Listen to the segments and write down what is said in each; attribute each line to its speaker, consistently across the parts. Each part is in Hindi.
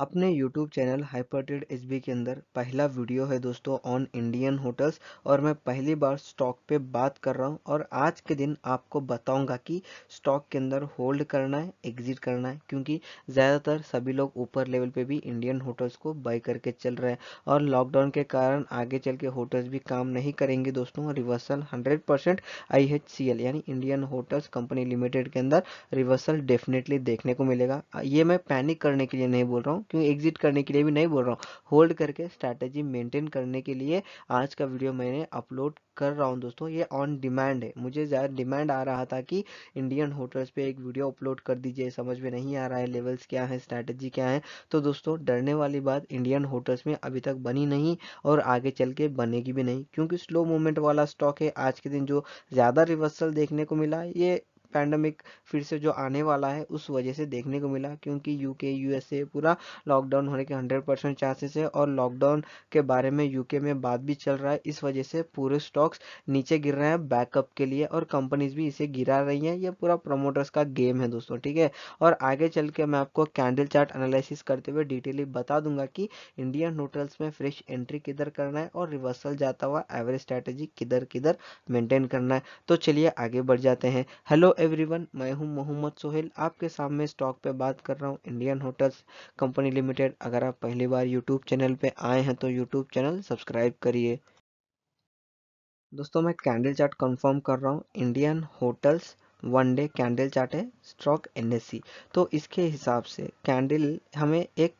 Speaker 1: अपने YouTube channel hyper trade H के अंदर पहला वीडियो है दोस्तों ऑन इंडियन होटल्स और मैं पहली बार स्टॉक पे बात कर रहा हूँ और आज के दिन आपको बताऊंगा कि स्टॉक के अंदर होल्ड करना है एग्जिट करना है क्योंकि ज़्यादातर सभी लोग ऊपर लेवल पे भी इंडियन होटल्स को बाई करके चल रहे हैं और लॉकडाउन के कारण आगे चल के होटल्स भी काम नहीं करेंगे दोस्तों रिवर्सल हंड्रेड परसेंट यानी इंडियन होटल्स कंपनी लिमिटेड के अंदर रिवर्सल डेफिनेटली देखने को मिलेगा ये मैं पैनिक करने के लिए नहीं बोल रहा हूँ क्यों एग्जिट करने के लिए भी नहीं बोल रहा हूँ होल्ड करके स्ट्रैटेजी मेंटेन करने के लिए आज का वीडियो मैंने अपलोड कर रहा हूँ दोस्तों ये ऑन डिमांड है मुझे ज़्यादा डिमांड आ रहा था कि इंडियन होटल्स पे एक वीडियो अपलोड कर दीजिए समझ में नहीं आ रहा है लेवल्स क्या है स्ट्रैटेजी क्या है तो दोस्तों डरने वाली बात इंडियन होटल्स में अभी तक बनी नहीं और आगे चल के बनेगी भी नहीं क्योंकि स्लो मूवमेंट वाला स्टॉक है आज के दिन जो ज़्यादा रिवर्सल देखने को मिला ये पैंडमिक फिर से जो आने वाला है उस वजह से देखने को मिला क्योंकि यूके यूएसए पूरा लॉकडाउन होने के 100 परसेंट चांसेस है और लॉकडाउन के बारे में यूके में बात भी चल रहा है इस वजह से पूरे स्टॉक्स नीचे गिर रहे हैं बैकअप के लिए और कंपनीज भी इसे गिरा रही हैं यह पूरा प्रोमोटर्स का गेम है दोस्तों ठीक है और आगे चल के मैं आपको कैंडल चार्ट एनालिसिस करते हुए डिटेली बता दूंगा कि इंडियन होटल्स में फ्रेश एंट्री किधर करना है और रिवर्सल जाता हुआ एवरेज स्ट्रैटेजी किधर किधर मेंटेन करना है तो चलिए आगे बढ़ जाते हैं हेलो एवरीवन मैं हूं मोहम्मद सोहेल आपके सामने स्टॉक पे बात कर रहा हूं इंडियन होटल्स कंपनी लिमिटेड अगर आप पहली बार यूट्यूब चैनल पे आए हैं तो यूट्यूब चैनल सब्सक्राइब करिए दोस्तों मैं कैंडल चार्ट कंफर्म कर रहा हूं Indian hotels one day candle chart है स्टॉक एनएससी तो इसके हिसाब से कैंडल हमें एक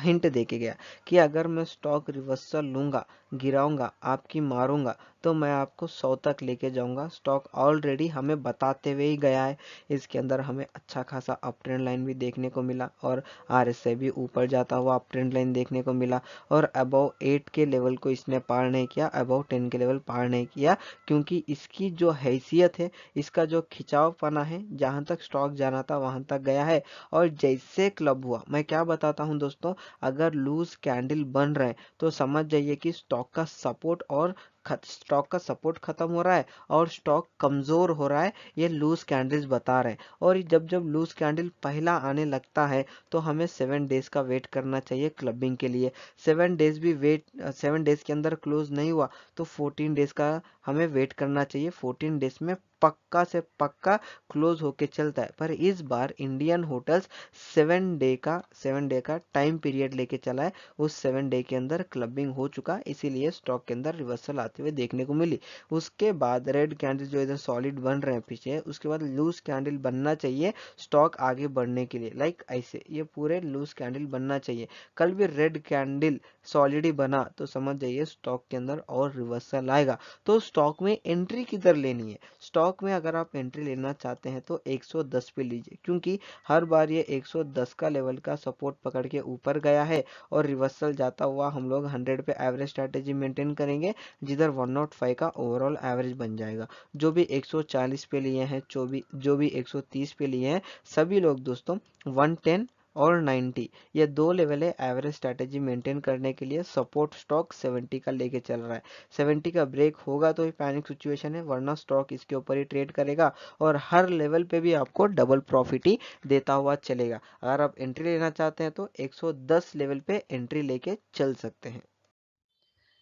Speaker 1: हिंट दे के गया कि अगर मैं स्टॉक रिवर्सल लूँगा गिराऊंगा आपकी मारूंगा तो मैं आपको सौ तक लेके जाऊंगा स्टॉक ऑलरेडी हमें बताते हुए ही गया है इसके अंदर हमें अच्छा खासा अप ट्रेंड लाइन भी देखने को मिला और आर एस भी ऊपर जाता हुआ अप ट्रेंड लाइन देखने को मिला और अबव एट के लेवल को इसने पार नहीं किया अबव टेन के लेवल पार नहीं किया क्योंकि इसकी जो हैसियत है इसका जो खिंचाव पना है जहाँ तक स्टॉक जाना था वहाँ तक गया है और जैसे क्लब हुआ मैं क्या बताता हूँ दोस्तों अगर लूज कैंडल बन रहे हैं तो समझ जाइए कि स्टॉक का सपोर्ट और स्टॉक का सपोर्ट खत्म हो रहा है और स्टॉक कमज़ोर हो रहा है ये लूज कैंडल्स बता रहे हैं और जब जब लूज कैंडल पहला आने लगता है तो हमें सेवन डेज का वेट करना चाहिए क्लबिंग के लिए सेवन डेज भी वेट सेवन डेज के अंदर क्लोज नहीं हुआ तो फोर्टीन डेज का हमें वेट करना चाहिए फोर्टीन डेज में पक्का से पक्का क्लोज होके चलता है पर इस बार इंडियन होटल्स सेवन डे का सेवन डे का टाइम पीरियड लेके चला है उस सेवन डे के अंदर क्लबिंग हो चुका इसीलिए स्टॉक के अंदर रिवर्सल आती करते हुए देखने को मिली उसके बाद रेड कैंडल जो इधर सॉलिड बन रहे हैं पीछे उसके बाद लूज कैंडल बनना चाहिए स्टॉक आगे बढ़ने के लिए लाइक ऐसे ये पूरे लूज कैंडल बनना चाहिए कल भी रेड कैंडल सॉलिड ही बना तो समझ जाइए स्टॉक के अंदर और रिवर्सल आएगा तो स्टॉक में एंट्री किधर लेनी है स्टॉक में अगर आप एंट्री लेना चाहते हैं तो 110 पे लीजिए क्योंकि हर बार ये 110 का लेवल का सपोर्ट पकड़ के ऊपर गया है और रिवर्सल जाता हुआ हम लोग 100 पे एवरेज स्ट्रेटेजी मेंटेन करेंगे जिधर फिगर 105 का ओवरऑल एवरेज बन जाएगा जो भी 140 पे लिए हैं जो भी जो भी 130 पे लिए हैं सभी लोग दोस्तों 110 और 90 ये दो लेवल है एवरेज स्ट्रैटेजी मेंटेन करने के लिए सपोर्ट स्टॉक 70 का लेके चल रहा है 70 का ब्रेक होगा तो पैनिक सिचुएशन है वरना स्टॉक इसके ऊपर ही ट्रेड करेगा और हर लेवल पे भी आपको डबल प्रॉफिट ही देता हुआ चलेगा अगर आप एंट्री लेना चाहते हैं तो 110 लेवल पे एंट्री लेके चल सकते हैं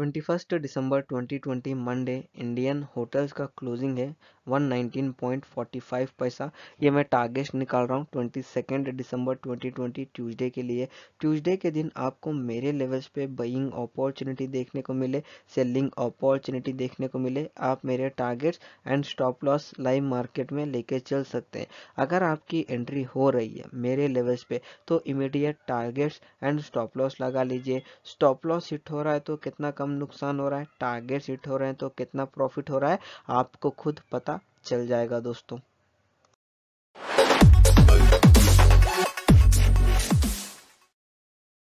Speaker 1: ट्वेंटी फर्स्ट दिसंबर twenty twenty Monday Indian hotels का क्लोजिंग है 119.45 पैसा ये मैं टारगेट निकाल रहा हूँ ट्वेंटी सेकेंड दिसंबर 2020 ट्यूसडे के लिए ट्यूसडे के दिन आपको मेरे लेवल्स पे बइंग अपॉर्चुनिटी देखने को मिले सेलिंग अपॉर्चुनिटी देखने को मिले आप मेरे targets and stop loss live market में लेके चल सकते हैं अगर आपकी एंट्री हो रही है मेरे लेवल्स पे तो immediate targets and stop loss लगा लीजिए स्टॉप लॉस हिट हो रहा है तो कितना कम नुकसान हो रहा है टारगेट्स हिट हो रहे हैं तो कितना प्रॉफिट हो रहा है आपको खुद पता चल जाएगा दोस्तों